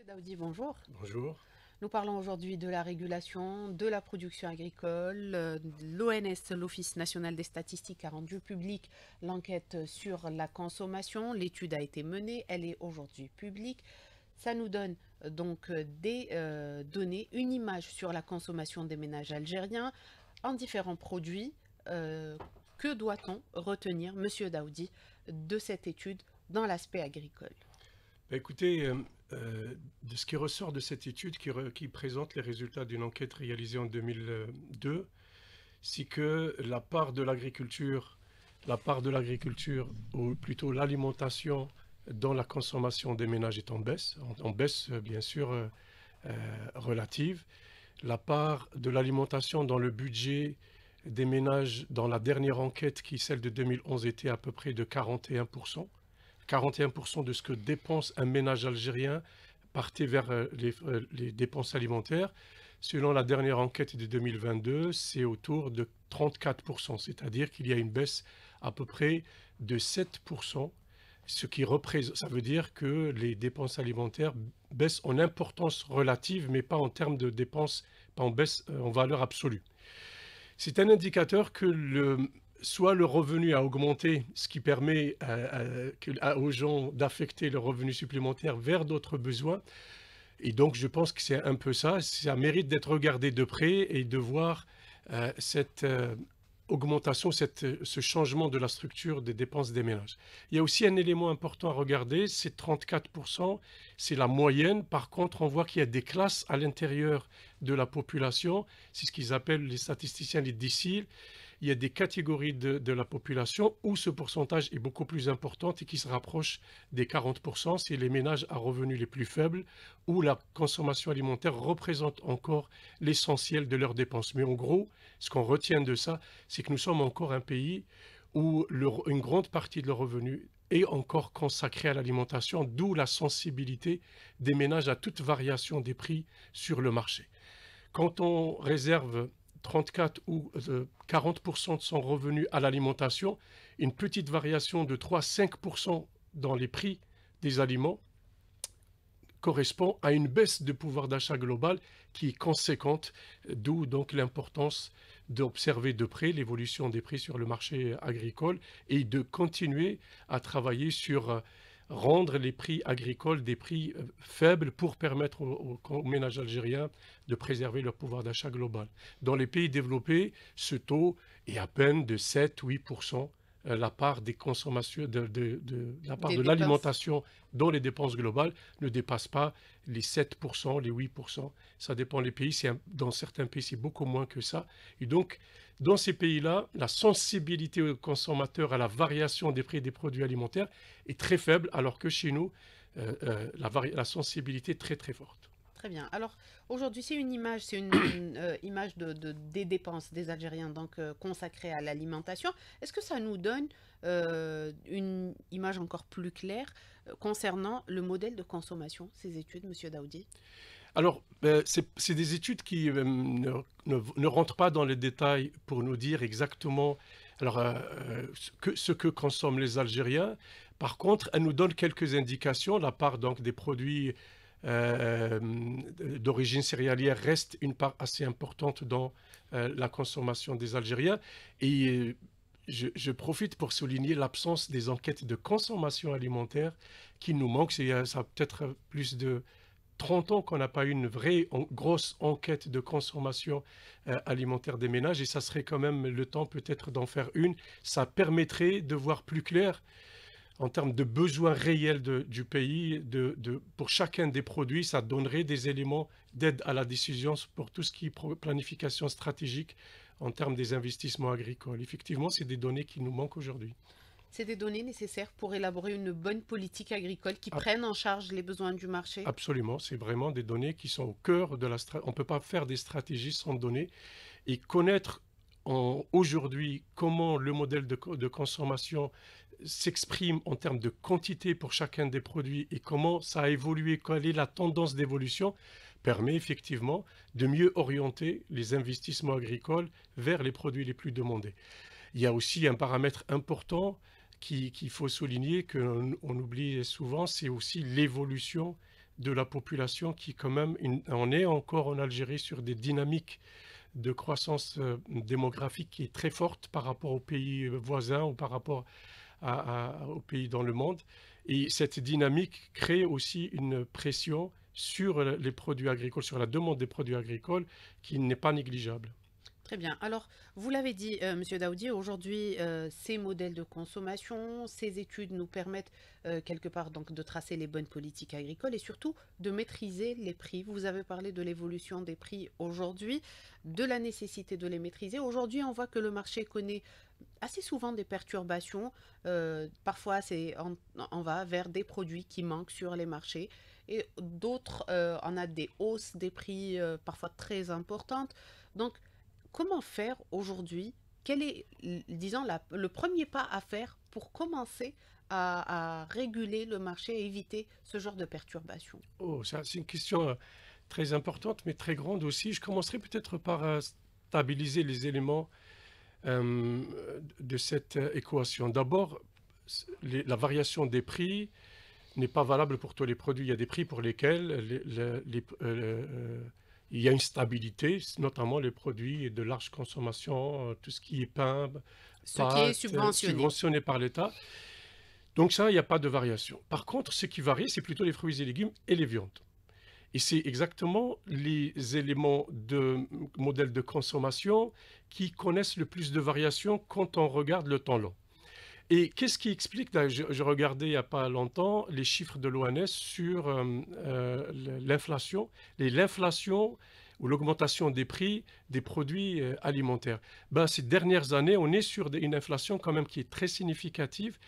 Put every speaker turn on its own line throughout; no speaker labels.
Monsieur Daoudi, bonjour. Bonjour. Nous parlons aujourd'hui de la régulation, de la production agricole. L'ONS, l'Office national des statistiques, a rendu public l'enquête sur la consommation. L'étude a été menée, elle est aujourd'hui publique. Ça nous donne donc des euh, données, une image sur la consommation des ménages algériens en différents produits. Euh, que doit-on retenir, Monsieur Daoudi, de cette étude dans l'aspect agricole
bah, écoutez, euh, euh, de ce qui ressort de cette étude qui, présente les résultats d'une enquête réalisée en 2002, c'est que la part de l'agriculture, la part de l'agriculture, ou plutôt l'alimentation dans la consommation des ménages est en baisse, en, baisse euh, bien sûr relative. La part de l'alimentation dans le budget des ménages dans la dernière enquête qui, celle de 2011, était à peu près de 41%. 41% de ce que dépense un ménage algérien partait vers euh, euh, les, dépenses alimentaires. Selon la dernière enquête de 2022, c'est autour de 34%, c'est-à-dire qu'il y a une baisse à peu près de 7%, ce qui représente, ça veut dire que les dépenses alimentaires baissent en importance relative, mais pas en termes de dépenses, pas en baisse euh, en valeur absolue. C'est un indicateur que le soit le revenu a augmenté, ce qui permet aux gens d'affecter le revenu supplémentaire vers d'autres besoins. Et donc, je pense que c'est un peu ça. Ça mérite d'être regardé de près et de voir euh, cette euh, augmentation, ce changement de la structure des dépenses des ménages. Il y a aussi un élément important à regarder, c'est 34%, c'est la moyenne. Par contre, on voit qu'il y a des classes à l'intérieur de la population, c'est ce qu'ils appellent les statisticiens les déciles, il y a des catégories de, la population où ce pourcentage est beaucoup plus important et qui se rapproche des 40%. C'est les ménages à revenus les plus faibles où la consommation alimentaire représente encore l'essentiel de leurs dépenses. Mais en gros, ce qu'on retient de ça, c'est que nous sommes encore un pays où une grande partie de leurs revenus est encore consacrée à l'alimentation, d'où la sensibilité des ménages à toute variation des prix sur le marché. Quand on réserve 34 ou 40% euh, de son revenu à l'alimentation, une petite variation de 3-5% dans les prix des aliments correspond à une baisse de pouvoir d'achat global qui est conséquente, d'où donc l'importance d'observer de près l'évolution des prix sur le marché agricole et de continuer à travailler sur euh, rendre les prix agricoles des prix euh, faibles pour permettre aux, ménages algériens de préserver leur pouvoir d'achat global. Dans les pays développés, ce taux est à peine de 7-8%. Euh, la part des consommations, de, la part de l'alimentation dans les dépenses globales ne dépasse pas les 7%, les 8%. Ça dépend des pays. dans certains pays, c'est beaucoup moins que ça. Et donc, dans ces pays-là, la sensibilité aux consommateurs à la variation des prix des produits alimentaires est très faible, alors que chez nous, euh, euh, la sensibilité est très très forte
très bien. Alors, aujourd'hui, c'est une image, c'est une, euh, image de, des dépenses des Algériens, donc euh, à l'alimentation. Est-ce que ça nous donne euh, une image encore plus claire concernant le modèle de consommation, ces études, Monsieur Daoudi
alors, c'est des études qui ne, rentrent pas dans les détails pour nous dire exactement alors, ce, que, ce, que, consomment les Algériens. Par contre, elles nous donnent quelques indications, la part donc des produits euh, d'origine céréalière reste une part assez importante dans euh, la consommation des Algériens. Et euh, je, profite pour souligner l'absence des enquêtes de consommation alimentaire qui nous manquent. Ça ça peut-être plus de 30 ans qu'on n'a pas eu une vraie grosse enquête de consommation alimentaire des ménages et ça serait quand même le temps peut-être d'en faire une. Ça permettrait de voir plus clair en termes de besoins réels du pays, pour chacun des produits, ça donnerait des éléments d'aide à la décision pour tout ce qui est planification stratégique en termes des investissements agricoles. Effectivement, c'est des données qui nous manquent aujourd'hui.
C'est des données nécessaires pour élaborer une bonne politique agricole qui ah. prenne en charge les besoins du marché
Absolument, c'est vraiment des données qui sont au cœur de la stratégie. On ne peut pas faire des stratégies sans données et connaître aujourd'hui comment le modèle de, consommation s'exprime en termes de quantité pour chacun des produits et comment ça a évolué, quelle est la tendance d'évolution, permet effectivement de mieux orienter les investissements agricoles vers les produits les plus demandés. Il y a aussi un paramètre important qu'il faut souligner, qu'on oublie souvent, c'est aussi l'évolution de la population qui quand même une, on est encore en Algérie sur des dynamiques de croissance euh, démographique qui est très forte par rapport aux pays euh, voisins ou par rapport aux pays dans le monde. Et cette dynamique crée aussi une pression sur les produits agricoles, sur la demande des produits agricoles qui n'est pas négligeable.
Très bien. Alors, vous l'avez dit, euh, Monsieur Daoudi, aujourd'hui, euh, ces modèles de consommation, ces études nous permettent euh, quelque part donc de tracer les bonnes politiques agricoles et surtout de maîtriser les prix. Vous avez parlé de l'évolution des prix aujourd'hui, de la nécessité de les maîtriser. Aujourd'hui, on voit que le marché connaît assez souvent des perturbations. parfois, c'est on, on, va vers des produits qui manquent sur les marchés et d'autres, on a des hausses des prix parfois très importantes. Donc comment faire aujourd'hui Quel est, disons, le premier pas à faire pour commencer à, réguler le marché et éviter ce genre de perturbation Oh,
c'est une question euh, très importante, mais très grande aussi. Je commencerai peut-être par euh, stabiliser les éléments euh, de cette équation. D'abord, la variation des prix n'est pas valable pour tous les produits. Il y a des prix pour lesquels les, il y a une stabilité, notamment les produits de large consommation, euh, tout ce qui est pain, ce qui est euh, subventionné, par l'État. Donc ça, il n'y a pas de variation. Par contre, ce qui varie, c'est plutôt les fruits et légumes et les viandes. Et c'est exactement les éléments de modèle de consommation qui connaissent le plus de variations quand on regarde le temps long. Et qu'est-ce qui explique, je, regardais il n'y a pas longtemps les chiffres de l'ONS sur euh, euh, l'inflation, l'inflation ou l'augmentation des prix des produits euh, alimentaires. Ben, ces dernières années, on est sur une inflation quand même qui est très significative.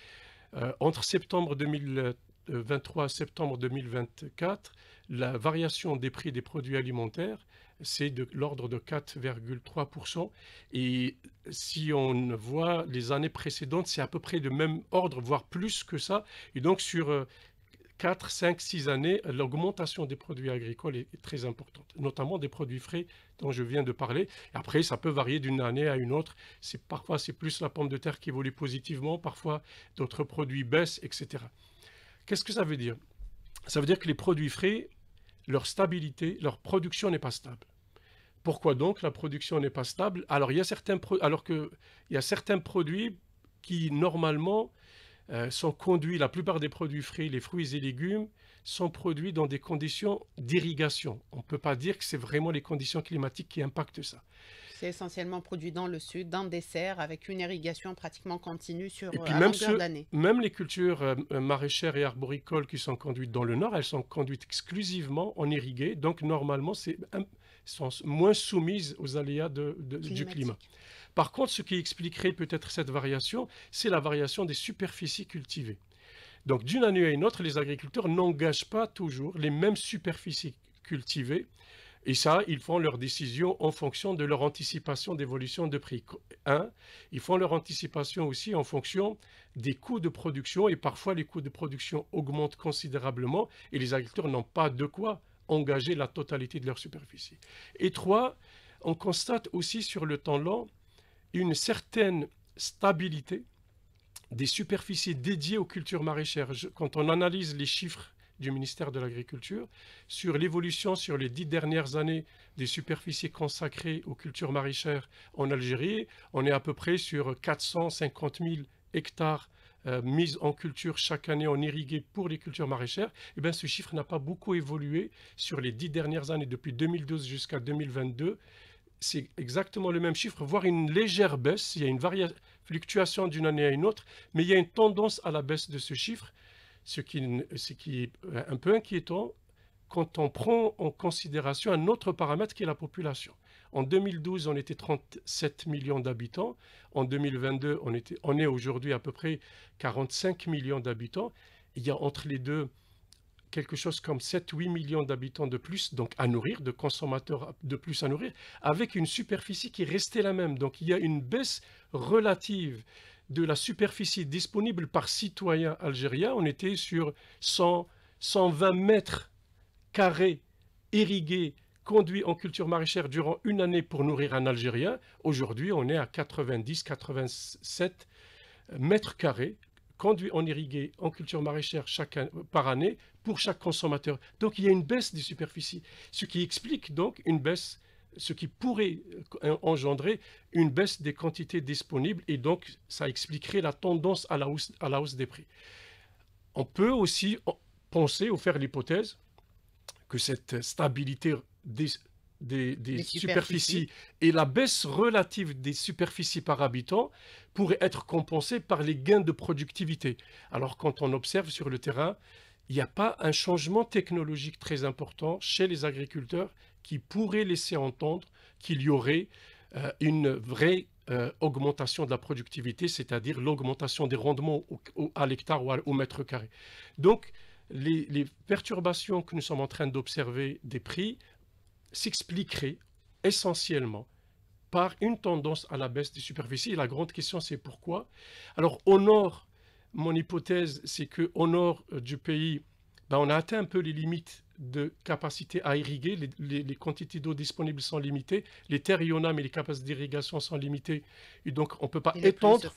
entre septembre 2023 et septembre 2024, la variation des prix des produits alimentaires c'est de l'ordre de 4,3%. Et si on voit les années précédentes, c'est à peu près de même ordre, voire plus que ça. Et donc sur 4, 5, 6 années, l'augmentation des produits agricoles est très importante, notamment des produits frais dont je viens de parler. Après, ça peut varier d'une année à une autre. Parfois, c'est plus la pomme de terre qui évolue positivement, parfois d'autres produits baissent, etc. Qu'est-ce que ça veut dire Ça veut dire que les produits frais, leur stabilité, leur production n'est pas stable. Pourquoi donc la production n'est pas stable Alors, il y a certains, alors que, il y a certains produits qui, normalement, euh, sont conduits, la plupart des produits frais, les fruits et légumes, sont produits dans des conditions d'irrigation. On ne peut pas dire que c'est vraiment les conditions climatiques qui impactent ça.
C'est essentiellement produit dans le sud, dans des serres, avec une irrigation pratiquement continue sur et années. Euh, même
Même les cultures euh, maraîchères et arboricoles qui sont conduites dans le nord, elles sont conduites exclusivement en irrigué. Donc normalement, c'est sont moins soumises aux aléas du climat. Par contre, ce qui expliquerait peut-être cette variation, c'est la variation des superficies cultivées. Donc d'une année à une autre, les agriculteurs n'engagent pas toujours les mêmes superficies cultivées. Et ça, ils font leurs décisions en fonction de leur anticipation d'évolution de prix. Un, ils font leur anticipation aussi en fonction des coûts de production. Et parfois, les coûts de production augmentent considérablement et les agriculteurs n'ont pas de quoi engager la totalité de leur superficie. Et trois, on constate aussi sur le temps long une certaine stabilité des superficies dédiées aux cultures maraîchères. quand on analyse les chiffres du ministère de l'Agriculture sur l'évolution sur les dix dernières années des superficies consacrées aux cultures maraîchères en Algérie, on est à peu près sur 450 000 hectares euh, mise en culture chaque année, en irrigué pour les cultures maraîchères, eh bien, ce chiffre n'a pas beaucoup évolué sur les dix dernières années, depuis 2012 jusqu'à 2022. C'est exactement le même chiffre, voire une légère baisse. Il y a une fluctuation d'une année à une autre, mais il y a une tendance à la baisse de ce chiffre, ce qui, ce qui est euh, un peu inquiétant quand on prend en considération un autre paramètre qui est la population. En 2012, on était 37 millions d'habitants. En 2022, on, est aujourd'hui à peu près 45 millions d'habitants. Il y a entre les deux quelque chose comme 7-8 millions d'habitants de plus, donc à nourrir, de consommateurs de plus à nourrir, avec une superficie qui restait la même. Donc il y a une baisse relative de la superficie disponible par citoyen algérien. On était sur 100, 120 mètres carrés irrigués conduit en culture maraîchère durant une année pour nourrir un Algérien, aujourd'hui on est à 90-87 mètres carrés conduit en irrigué en culture maraîchère chaque par année pour chaque consommateur. Donc il y a une baisse des superficies, ce qui explique donc une baisse, ce qui pourrait euh, engendrer une baisse des quantités disponibles et donc ça expliquerait la tendance à la hausse, à la hausse des prix. On peut aussi penser ou faire l'hypothèse que cette stabilité des, superficies. et la baisse relative des superficies par habitant pourrait être compensée par les gains de productivité. Alors quand on observe sur le terrain, il n'y a pas un changement technologique très important chez les agriculteurs qui pourrait laisser entendre qu'il y aurait euh, une vraie euh, augmentation de la productivité, c'est-à-dire l'augmentation des rendements à l'hectare ou au mètre carré. Donc les perturbations que nous sommes en train d'observer des prix s'expliquerait essentiellement par une tendance à la baisse des superficies. la grande question, c'est pourquoi Alors, au nord, mon hypothèse, c'est qu'au nord euh, du pays, ben, on a atteint un peu les limites de capacité à irriguer, les, quantités d'eau disponibles sont limitées, les terres a, mais les capacités d'irrigation sont limitées, et donc on ne peut pas étendre.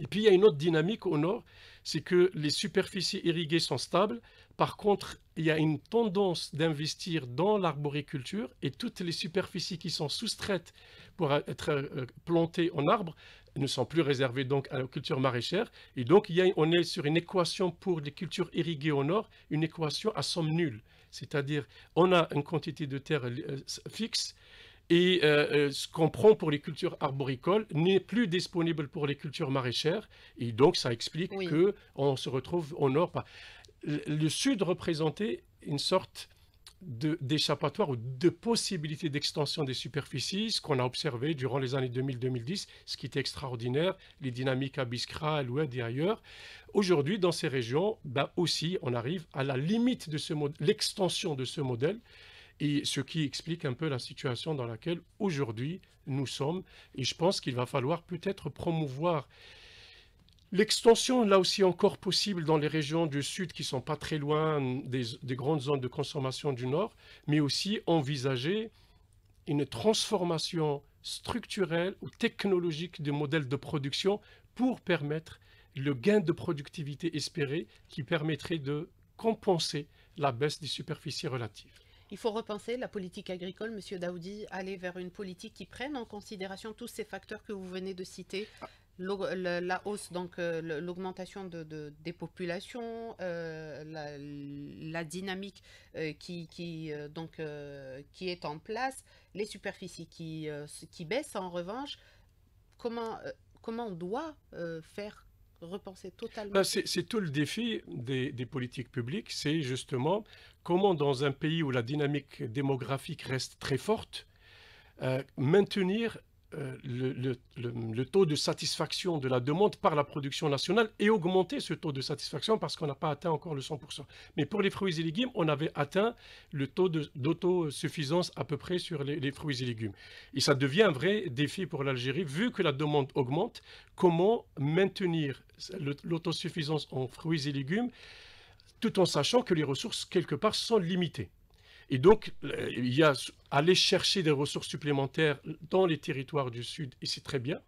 Et puis il y a une autre dynamique au nord, c'est que les superficies irriguées sont stables, par contre il y a une tendance d'investir dans l'arboriculture et toutes les superficies qui sont soustraites pour être euh, plantées en arbres ne sont plus réservées donc à la culture maraîchère. Et donc, il y a, on est sur une équation pour les cultures irriguées au nord, une équation à somme nulle. C'est-à-dire, on a une quantité de terre euh, fixe et euh, euh, ce qu'on prend pour les cultures arboricoles n'est plus disponible pour les cultures maraîchères. Et donc, ça explique que on se retrouve au nord. Le sud représentait une sorte d'échappatoire ou de possibilités d'extension des superficies, ce qu'on a observé durant les années 2000-2010, ce qui était extraordinaire, les dynamiques à Biscra, à Loued et ailleurs. Aujourd'hui, dans ces régions, ben aussi, on arrive à la limite de ce l'extension de ce modèle, et ce qui explique un peu la situation dans laquelle aujourd'hui nous sommes. Et je pense qu'il va falloir peut-être promouvoir L'extension, là aussi encore possible dans les régions du sud qui ne sont pas très loin des, grandes zones de consommation du nord, mais aussi envisager une transformation structurelle ou technologique du modèle de production pour permettre le gain de productivité espéré qui permettrait de compenser la baisse des superficies relatives.
Il faut repenser la politique agricole, Monsieur Daoudi, aller vers une politique qui prenne en considération tous ces facteurs que vous venez de citer, la hausse, donc euh, l'augmentation de, des populations, euh, la, dynamique euh, qui, qui donc, qui est en place, les superficies qui, qui baissent en revanche, comment, comment on doit faire repenser totalement ben,
C'est tout le défi des, des politiques publiques, c'est justement comment dans un pays où la dynamique démographique reste très forte, maintenir euh, le, le, taux de satisfaction de la demande par la production nationale et augmenter ce taux de satisfaction parce qu'on n'a pas atteint encore le 100%. Mais pour les fruits et légumes, on avait atteint le taux d'autosuffisance à peu près sur les, fruits et légumes. Et ça devient un vrai défi pour l'Algérie, vu que la demande augmente, comment maintenir l'autosuffisance en fruits et légumes tout en sachant que les ressources, quelque part, sont limitées. Et donc, euh, il y a aller chercher des ressources supplémentaires dans les territoires du Sud, et c'est très bien,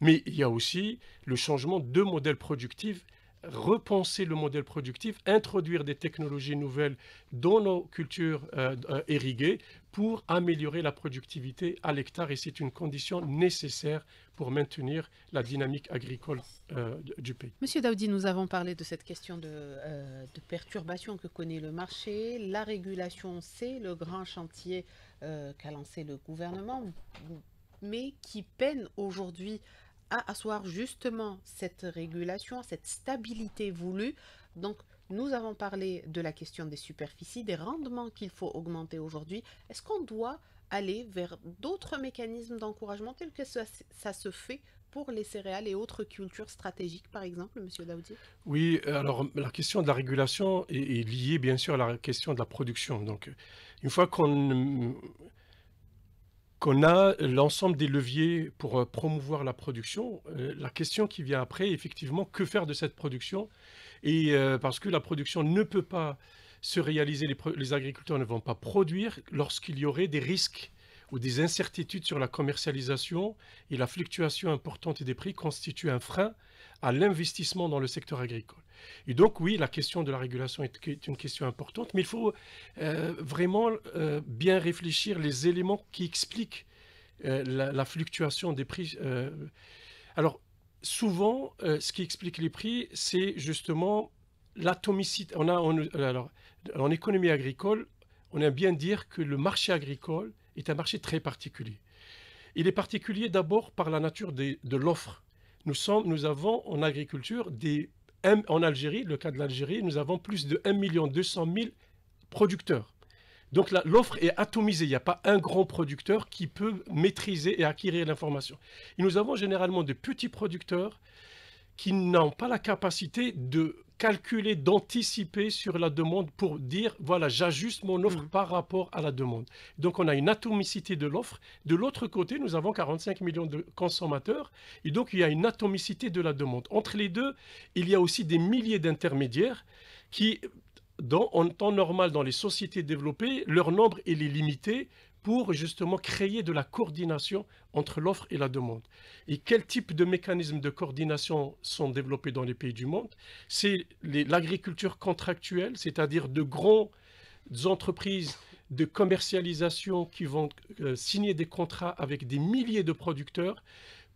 mais il y a aussi le changement de modèle productif repenser le modèle productif, introduire des technologies nouvelles dans nos cultures euh, euh, irriguées pour améliorer la productivité à l'hectare et c'est une condition nécessaire pour maintenir la dynamique agricole euh, du pays.
Monsieur Daoudi, nous avons parlé de cette question de, perturbation que connaît le marché. La régulation, c'est le grand chantier qu'a lancé le gouvernement mais qui peine aujourd'hui à asseoir justement cette régulation, cette stabilité voulue. Donc, nous avons parlé de la question des superficies, des rendements qu'il faut augmenter aujourd'hui. Est-ce qu'on doit aller vers d'autres mécanismes d'encouragement tels que ça, se fait pour les céréales et autres cultures stratégiques, par exemple, Monsieur Daoudi
Oui, alors la question de la régulation est, liée bien sûr à la question de la production. Donc, une fois qu'on on a l'ensemble des leviers pour euh, promouvoir la production. Euh, la question qui vient après, effectivement, que faire de cette production Et euh, parce que la production ne peut pas se réaliser, les, agriculteurs ne vont pas produire lorsqu'il y aurait des risques ou des incertitudes sur la commercialisation et la fluctuation importante des prix constitue un frein à l'investissement dans le secteur agricole. Et donc oui, la question de la régulation est une question importante, mais il faut euh, vraiment euh, bien réfléchir les éléments qui expliquent euh, la, fluctuation des prix. alors souvent, ce qui explique les prix, c'est justement l'atomicité. On a, alors, en économie agricole, on aime bien dire que le marché agricole est un marché très particulier. Il est particulier d'abord par la nature de l'offre nous, sommes, nous avons en agriculture des en Algérie, le cas de l'Algérie, nous avons plus de 1 million 000 producteurs. Donc l'offre est atomisée. Il n'y a pas un grand producteur qui peut maîtriser et acquérir l'information. Et nous avons généralement des petits producteurs qui n'ont pas la capacité de calculer, d'anticiper sur la demande pour dire, voilà, j'ajuste mon offre mmh. par rapport à la demande. Donc on a une atomicité de l'offre. De l'autre côté, nous avons 45 millions de consommateurs et donc il y a une atomicité de la demande. Entre les deux, il y a aussi des milliers d'intermédiaires qui dans, en temps normal, dans les sociétés développées, leur nombre est limité pour justement créer de la coordination entre l'offre et la demande. Et quel type de mécanismes de coordination sont développés dans les pays du monde C'est l'agriculture contractuelle, c'est-à-dire de grandes entreprises de commercialisation qui vont euh, signer des contrats avec des milliers de producteurs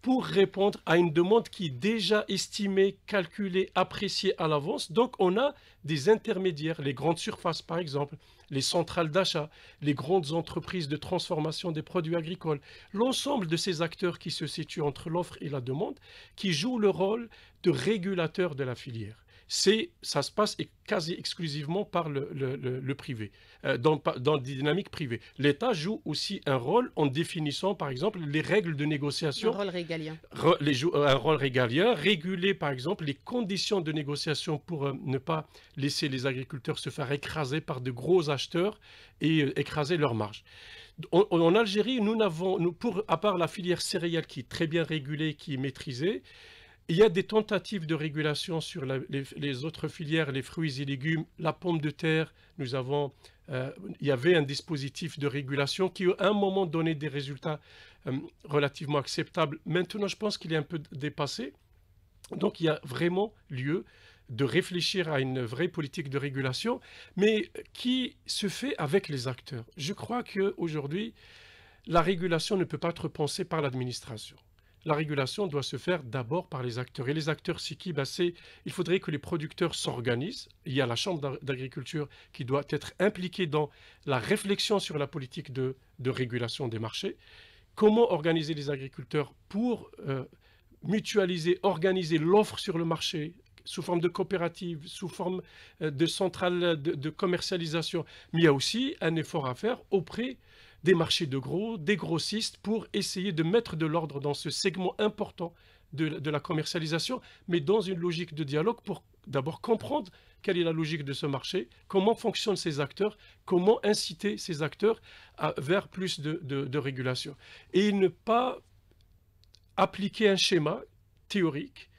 pour répondre à une demande qui est déjà estimée, calculée, appréciée à l'avance. Donc on a des intermédiaires, les grandes surfaces par exemple, les centrales d'achat, les grandes entreprises de transformation des produits agricoles, l'ensemble de ces acteurs qui se situent entre l'offre et la demande, qui jouent le rôle de régulateurs de la filière c'est ça se passe quasi exclusivement par le, privé, euh, dans, dans des dynamiques privées. L'État joue aussi un rôle en définissant, par exemple, les règles de négociation. Un rôle régalien. un rôle régalien, réguler, par exemple, les conditions de négociation pour euh, ne pas laisser les agriculteurs se faire écraser par de gros acheteurs et euh, écraser leurs marges. En, Algérie, nous n'avons, nous, pour, à part la filière céréale qui est très bien régulée, qui est maîtrisée, il y a des tentatives de régulation sur les, autres filières, les fruits et légumes, la pomme de terre. Nous avons, euh, il y avait un dispositif de régulation qui, à un moment donné, des résultats euh, relativement acceptables. Maintenant, je pense qu'il est un peu dépassé. Donc, il y a vraiment lieu de réfléchir à une vraie politique de régulation, mais qui se fait avec les acteurs. Je crois que aujourd'hui, la régulation ne peut pas être pensée par l'administration la régulation doit se faire d'abord par les acteurs. Et les acteurs, c'est qui ben, Il faudrait que les producteurs s'organisent. Il y a la Chambre d'agriculture qui doit être impliquée dans la réflexion sur la politique de, régulation des marchés. Comment organiser les agriculteurs pour euh, mutualiser, organiser l'offre sur le marché sous forme de coopératives, sous forme euh, de centrales de, de, commercialisation. Mais il y a aussi un effort à faire auprès des marchés de gros, des grossistes, pour essayer de mettre de l'ordre dans ce segment important de, la commercialisation, mais dans une logique de dialogue pour d'abord comprendre quelle est la logique de ce marché, comment fonctionnent ces acteurs, comment inciter ces acteurs à, vers plus de, de régulation. Et ne pas appliquer un schéma théorique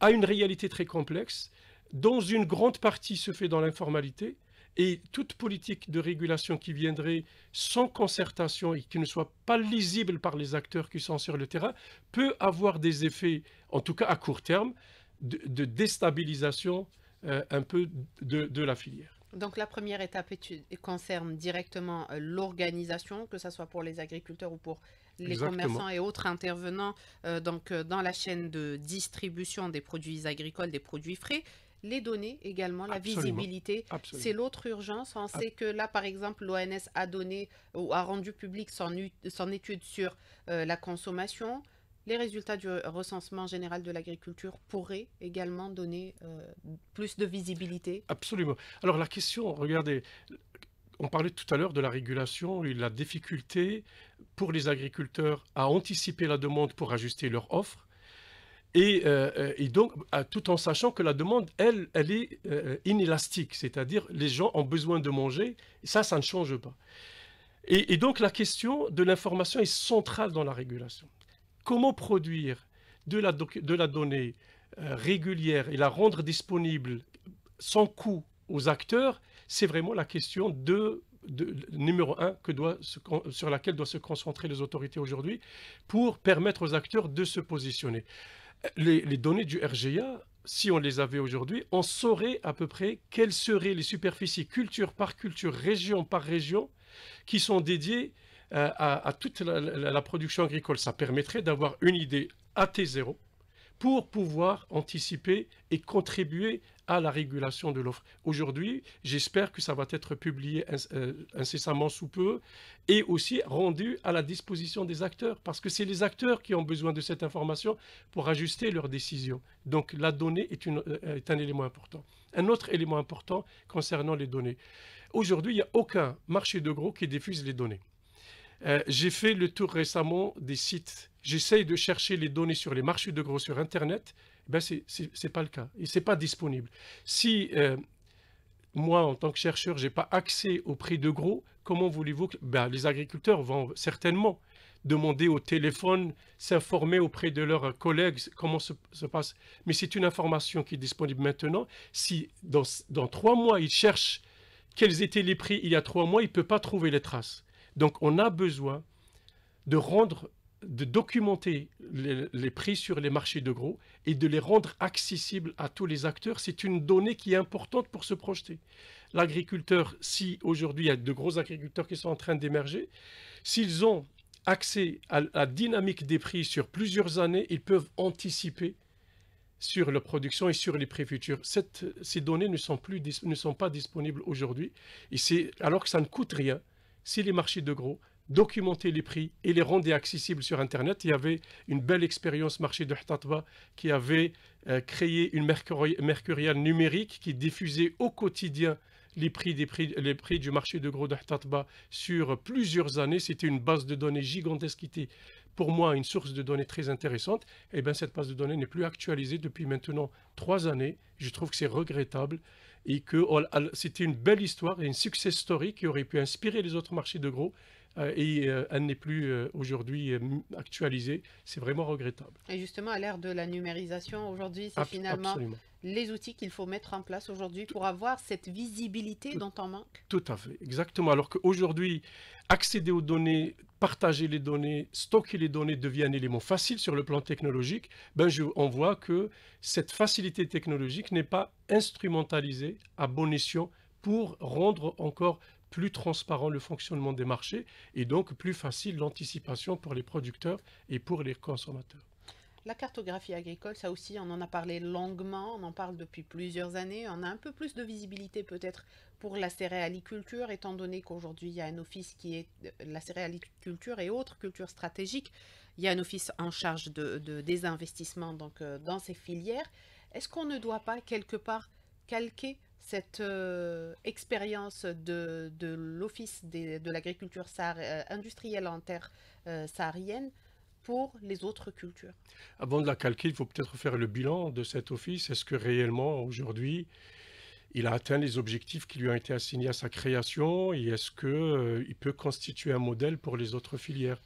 à une réalité très complexe, dont une grande partie se fait dans l'informalité, et toute politique de régulation qui viendrait sans concertation et qui ne soit pas lisible par les acteurs qui sont sur le terrain peut avoir des effets, en tout cas à court terme, de, déstabilisation euh, un peu de, la filière.
Donc la première étape concerne directement euh, l'organisation, que ce soit pour les agriculteurs ou pour les commerçants et autres intervenants euh, donc, dans la chaîne de distribution des produits agricoles, des produits frais les données également, la visibilité. C'est l'autre urgence. On sait que là, par exemple, l'ONS a donné ou a rendu public son, son étude sur euh, la consommation. Les résultats du recensement général de l'agriculture pourraient également donner euh, plus
de visibilité Absolument. Alors la question, regardez, on parlait tout à l'heure de la régulation et de la difficulté pour les agriculteurs à anticiper la demande pour ajuster leur offre. Euh, et, donc, euh, tout en sachant que la demande, elle, elle est euh, inélastique, c'est-à-dire les gens ont besoin de manger, et ça, ça ne change pas. Et, donc, la question de l'information est centrale dans la régulation. Comment produire de la, de la donnée régulière et la rendre disponible sans coût aux acteurs, c'est vraiment la question de numéro un que doit sur laquelle doivent se concentrer les autorités aujourd'hui pour permettre aux acteurs de se positionner les, données du RGA, si on les avait aujourd'hui, on saurait à peu près quelles seraient les superficies culture par culture, région par région, qui sont dédiées euh, à, toute la, la, production agricole. Ça permettrait d'avoir une idée à T0, pour pouvoir anticiper et contribuer à la régulation de l'offre. Aujourd'hui, j'espère que ça va être publié euh, incessamment sous peu et aussi rendu à la disposition des acteurs, parce que c'est les acteurs qui ont besoin de cette information pour ajuster leurs décisions. Donc la donnée est, euh, un élément important. Un autre élément important concernant les données. Aujourd'hui, il n'y a aucun marché de gros qui diffuse les données. Euh, j'ai fait le tour récemment des sites j'essaye de chercher les données sur les marchés de gros sur Internet, ben ce n'est pas le cas. ce n'est pas disponible. Si euh, moi, en tant que chercheur, je n'ai pas accès aux prix de gros, comment voulez-vous que ben, les agriculteurs vont certainement demander au téléphone, s'informer auprès de leurs collègues comment se, se passe. Mais c'est une information qui est disponible maintenant. Si dans, dans trois mois, ils cherchent quels étaient les prix il y a trois mois, ils ne peut pas trouver les traces. Donc on a besoin de rendre de documenter les, prix sur les marchés de gros et de les rendre accessibles à tous les acteurs, c'est une donnée qui est importante pour se projeter. L'agriculteur, si aujourd'hui il y a de gros agriculteurs qui sont en train d'émerger, s'ils ont accès à la dynamique des prix sur plusieurs années, ils peuvent anticiper sur leur production et sur les prix futurs. ces données ne sont, plus, ne sont pas disponibles aujourd'hui, alors que ça ne coûte rien si les marchés de gros documenter les prix et les rendre accessibles sur Internet. Il y avait une belle expérience marché de Htatba qui avait euh, créé une mercuriale numérique qui diffusait au quotidien les prix, du marché de gros de Htatba sur plusieurs années. C'était une base de données gigantesque qui était pour moi une source de données très intéressante. Eh cette base de données n'est plus actualisée depuis maintenant trois années. Je trouve que c'est regrettable et que oh, c'était une belle histoire et une success story qui aurait pu inspirer les autres marchés de gros. Euh, et euh, elle n'est plus euh, aujourd'hui actualisée. C'est vraiment regrettable.
Et justement, à l'ère de la numérisation, aujourd'hui, c'est finalement les outils qu'il faut mettre en place aujourd'hui pour avoir cette visibilité dont on manque.
Tout à fait, exactement. Alors qu'aujourd'hui, accéder aux données, partager les données, stocker les données devient un élément facile sur le plan technologique, ben je, on voit que cette facilité technologique n'est pas instrumentalisée à bon escient pour rendre encore plus transparent le fonctionnement des marchés et donc plus facile l'anticipation pour les producteurs et pour les consommateurs.
La cartographie agricole, ça aussi, on en a parlé longuement, on en parle depuis plusieurs années. On a un peu plus de visibilité peut-être pour la céréaliculture, étant donné qu'aujourd'hui, il y a un office qui est euh, la céréaliculture et autres cultures stratégiques. Il y a un office en charge de, de des investissements donc, euh, dans ces filières. Est-ce qu'on ne doit pas quelque part calquer cette euh, expérience de, de l'Office de l'agriculture euh, industrielle en terre euh, saharienne pour les autres cultures.
Avant de la calquer, il faut peut-être faire le bilan de cet office. Est-ce que réellement, aujourd'hui, il a atteint les objectifs qui lui ont été assignés à sa création et est-ce qu'il il peut constituer un modèle pour les autres filières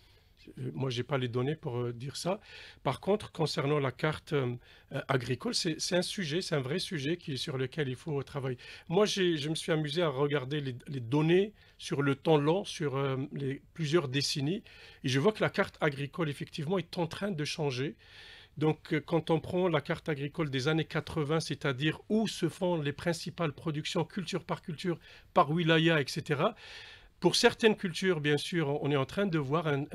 euh, moi, je n'ai pas les données pour euh, dire ça. Par contre, concernant la carte euh, agricole, c'est un sujet, c'est un vrai sujet qui, sur lequel il faut travailler. Moi, je me suis amusé à regarder les, données sur le temps long, sur les, plusieurs décennies, et je vois que la carte agricole, effectivement, est en train de changer. Donc, quand on prend la carte agricole des années 80, c'est-à-dire où se font les principales productions, culture par culture, par wilaya, etc., pour certaines cultures, bien sûr, on est en train de voir un,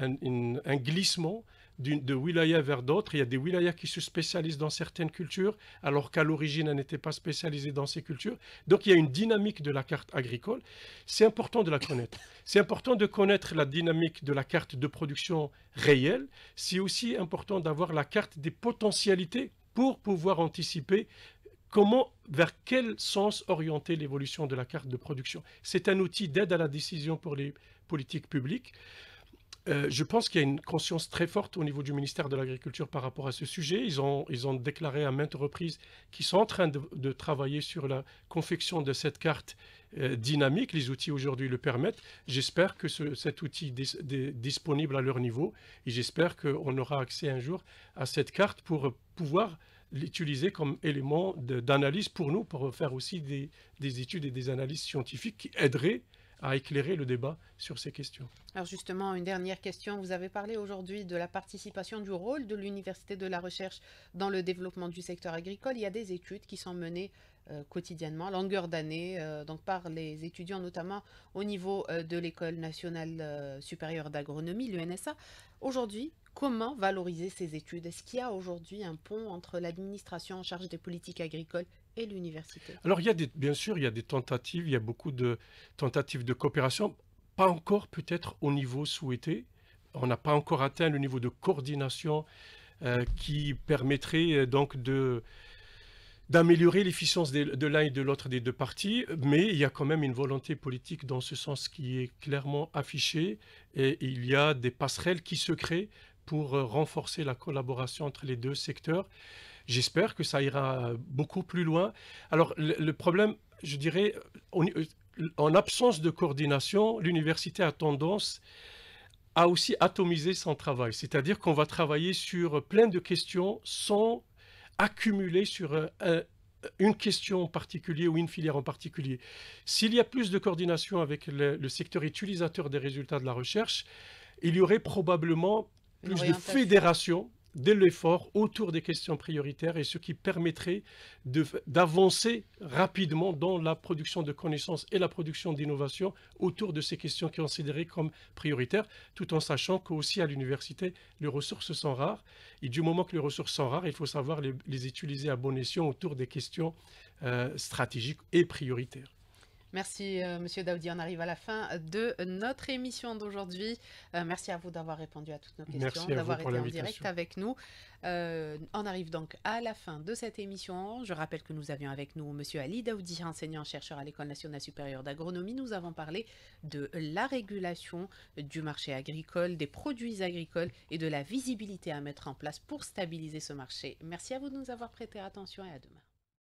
glissement de wilaya vers d'autres. Il y a des wilayas qui se spécialisent dans certaines cultures, alors qu'à l'origine, elles n'étaient pas spécialisées dans ces cultures. Donc, il y a une dynamique de la carte agricole. C'est important de la connaître. C'est important de connaître la dynamique de la carte de production réelle. C'est aussi important d'avoir la carte des potentialités pour pouvoir anticiper comment, vers quel sens orienter l'évolution de la carte de production. C'est un outil d'aide à la décision pour les politiques publiques. Euh, je pense qu'il y a une conscience très forte au niveau du ministère de l'Agriculture par rapport à ce sujet. Ils ont, ils ont déclaré à maintes reprises qu'ils sont en train de, travailler sur la confection de cette carte euh, dynamique. Les outils aujourd'hui le permettent. J'espère que cet outil est disponible à leur niveau et j'espère qu'on aura accès un jour à cette carte pour pouvoir l'utiliser comme élément d'analyse pour nous, pour faire aussi des, études et des analyses scientifiques qui aideraient à éclairer le débat sur ces questions.
Alors justement, une dernière question. Vous avez parlé aujourd'hui de la participation du rôle de l'Université de la Recherche dans le développement du secteur agricole. Il y a des études qui sont menées euh, quotidiennement, longueur d'année, euh, donc par les étudiants notamment au niveau euh, de l'École nationale supérieure d'agronomie, l'UNSA. Aujourd'hui, Comment valoriser ces études Est-ce qu'il y a aujourd'hui un pont entre l'administration en charge des politiques agricoles et l'université Alors,
il y des, bien sûr, il y a des tentatives, il y a beaucoup de tentatives de coopération, pas encore peut-être au niveau souhaité. On n'a pas encore atteint le niveau de coordination euh, qui permettrait euh, donc d'améliorer l'efficience de, l'un et de l'autre des deux parties, mais il y a quand même une volonté politique dans ce sens qui est clairement affichée et il y a des passerelles qui se créent pour euh, renforcer la collaboration entre les deux secteurs. J'espère que ça ira beaucoup plus loin. Alors le, problème, je dirais, euh, en absence de coordination, l'université a tendance à aussi atomiser son travail. C'est-à-dire qu'on va travailler sur plein de questions sans accumuler sur euh, une question en particulier ou une filière en particulier. S'il y a plus de coordination avec le, secteur utilisateur des résultats de la recherche, il y aurait probablement plus de fédération de l'effort autour des questions prioritaires et ce qui permettrait d'avancer rapidement dans la production de connaissances et la production d'innovation autour de ces questions considérées comme prioritaires, tout en sachant qu'aussi à l'université, les ressources sont rares. Et du moment que les ressources sont rares, il faut savoir les, utiliser à bon escient autour des questions euh, stratégiques et prioritaires.
Merci euh, Monsieur Daoudi, on arrive à la fin de notre émission d'aujourd'hui. Euh, merci à vous d'avoir répondu à toutes nos questions, d'avoir été en direct avec nous. Euh, on arrive donc à la fin de cette émission. Je rappelle que nous avions avec nous Monsieur Ali Daoudi, enseignant-chercheur à l'École nationale supérieure d'agronomie. Nous avons parlé de la régulation du marché agricole, des produits agricoles et de la visibilité à mettre en place pour stabiliser ce marché. Merci à vous de nous avoir prêté attention et à demain.